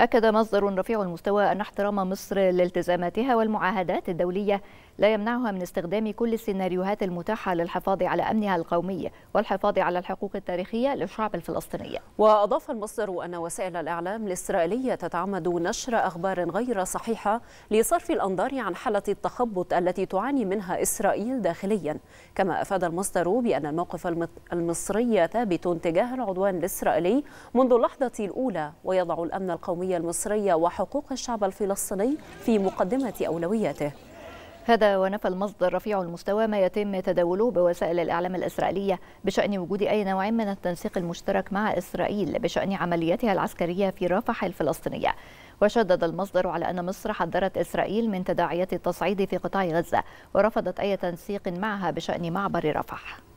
أكد مصدر رفيع المستوى أن احترام مصر لالتزاماتها والمعاهدات الدولية لا يمنعها من استخدام كل السيناريوهات المتاحة للحفاظ على أمنها القومي والحفاظ على الحقوق التاريخية للشعب الفلسطيني وأضاف المصدر أن وسائل الإعلام الإسرائيلية تتعمد نشر أخبار غير صحيحة لصرف الأنظار عن حالة التخبط التي تعاني منها إسرائيل داخليا كما أفاد المصدر بأن الموقف المصري ثابت تجاه العدوان الإسرائيلي منذ اللحظة الأولى ويضع الأمن القومي القضية المصرية وحقوق الشعب الفلسطيني في مقدمة أولوياته هذا ونفى المصدر رفيع المستوى ما يتم تداوله بوسائل الإعلام الإسرائيلية بشأن وجود أي نوع من التنسيق المشترك مع إسرائيل بشأن عملياتها العسكرية في رفح الفلسطينية وشدد المصدر على أن مصر حذرت إسرائيل من تداعيات التصعيد في قطاع غزة ورفضت أي تنسيق معها بشأن معبر رفح